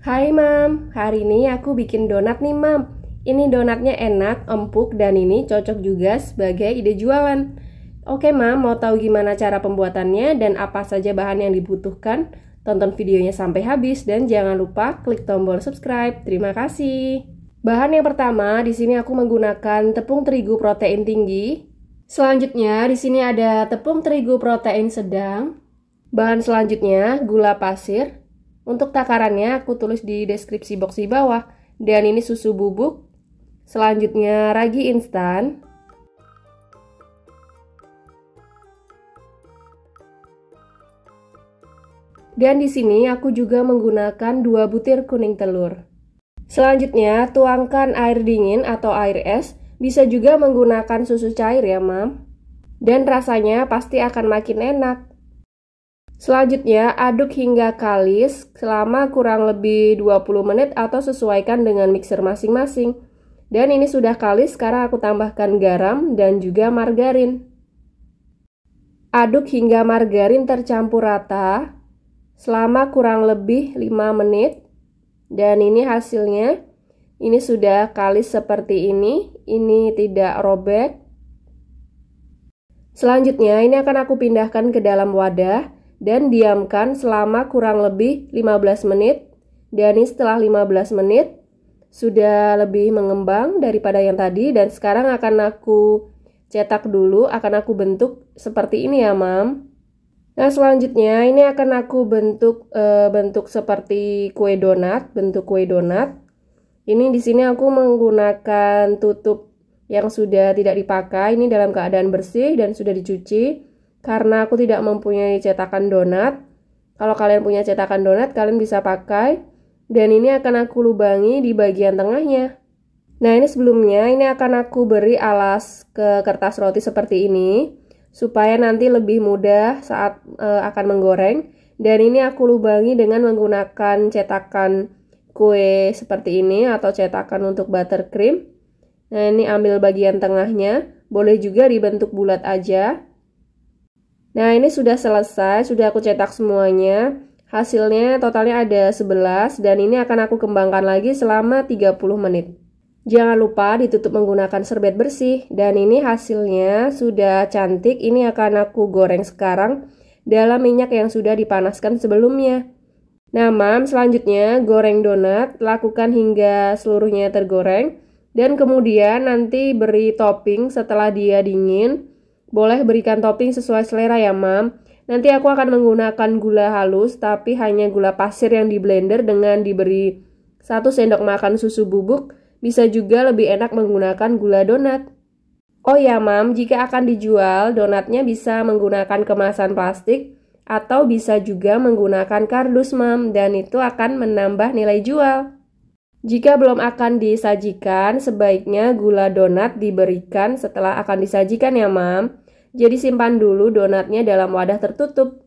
Hai Mam, hari ini aku bikin donat nih Mam. Ini donatnya enak, empuk, dan ini cocok juga sebagai ide jualan. Oke Mam, mau tahu gimana cara pembuatannya dan apa saja bahan yang dibutuhkan? Tonton videonya sampai habis dan jangan lupa klik tombol subscribe. Terima kasih. Bahan yang pertama, di sini aku menggunakan tepung terigu protein tinggi. Selanjutnya, di sini ada tepung terigu protein sedang. Bahan selanjutnya, gula pasir, untuk takarannya aku tulis di deskripsi box di bawah. Dan ini susu bubuk. Selanjutnya ragi instan. Dan di sini aku juga menggunakan dua butir kuning telur. Selanjutnya, tuangkan air dingin atau air es. Bisa juga menggunakan susu cair ya, Mam. Dan rasanya pasti akan makin enak. Selanjutnya, aduk hingga kalis selama kurang lebih 20 menit atau sesuaikan dengan mixer masing-masing. Dan ini sudah kalis, sekarang aku tambahkan garam dan juga margarin. Aduk hingga margarin tercampur rata selama kurang lebih 5 menit. Dan ini hasilnya. Ini sudah kalis seperti ini, ini tidak robek. Selanjutnya, ini akan aku pindahkan ke dalam wadah dan diamkan selama kurang lebih 15 menit. Dan setelah 15 menit sudah lebih mengembang daripada yang tadi dan sekarang akan aku cetak dulu, akan aku bentuk seperti ini ya, Mam. Nah, selanjutnya ini akan aku bentuk e, bentuk seperti kue donat, bentuk kue donat. Ini di sini aku menggunakan tutup yang sudah tidak dipakai, ini dalam keadaan bersih dan sudah dicuci. Karena aku tidak mempunyai cetakan donat, kalau kalian punya cetakan donat, kalian bisa pakai. Dan ini akan aku lubangi di bagian tengahnya. Nah ini sebelumnya, ini akan aku beri alas ke kertas roti seperti ini. Supaya nanti lebih mudah saat e, akan menggoreng. Dan ini aku lubangi dengan menggunakan cetakan kue seperti ini atau cetakan untuk buttercream. Nah ini ambil bagian tengahnya, boleh juga dibentuk bulat aja. Nah, ini sudah selesai, sudah aku cetak semuanya. Hasilnya totalnya ada 11 dan ini akan aku kembangkan lagi selama 30 menit. Jangan lupa ditutup menggunakan serbet bersih dan ini hasilnya sudah cantik. Ini akan aku goreng sekarang dalam minyak yang sudah dipanaskan sebelumnya. Nah, mam, selanjutnya goreng donat, lakukan hingga seluruhnya tergoreng dan kemudian nanti beri topping setelah dia dingin boleh berikan topping sesuai selera ya, Mam. Nanti aku akan menggunakan gula halus, tapi hanya gula pasir yang di blender dengan diberi satu sendok makan susu bubuk. Bisa juga lebih enak menggunakan gula donat. Oh ya, Mam, jika akan dijual, donatnya bisa menggunakan kemasan plastik atau bisa juga menggunakan kardus, Mam, dan itu akan menambah nilai jual. Jika belum akan disajikan, sebaiknya gula donat diberikan setelah akan disajikan ya, Mam. Jadi simpan dulu donatnya dalam wadah tertutup.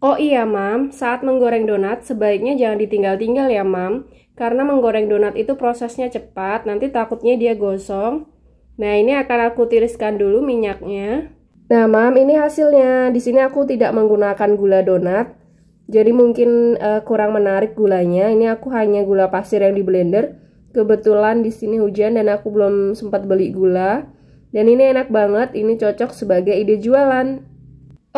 Oh iya, Mam, saat menggoreng donat sebaiknya jangan ditinggal-tinggal ya, Mam. Karena menggoreng donat itu prosesnya cepat, nanti takutnya dia gosong. Nah, ini akan aku tiriskan dulu minyaknya. Nah, Mam, ini hasilnya. Di sini aku tidak menggunakan gula donat, jadi mungkin uh, kurang menarik gulanya ini aku hanya gula pasir yang di blender kebetulan di sini hujan dan aku belum sempat beli gula dan ini enak banget ini cocok sebagai ide jualan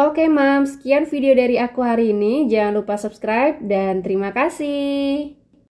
oke mam sekian video dari aku hari ini jangan lupa subscribe dan terima kasih